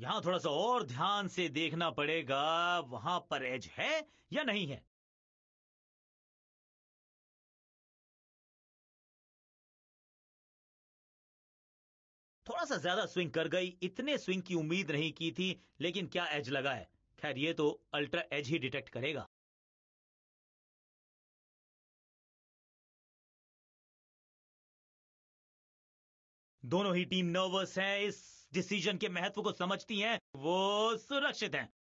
यहां थोड़ा सा और ध्यान से देखना पड़ेगा वहां पर एज है या नहीं है थोड़ा सा ज्यादा स्विंग कर गई इतने स्विंग की उम्मीद नहीं की थी लेकिन क्या एज लगा है खैर ये तो अल्ट्रा एज ही डिटेक्ट करेगा दोनों ही टीम नर्वस है इस डिसीजन के महत्व को समझती हैं वो सुरक्षित हैं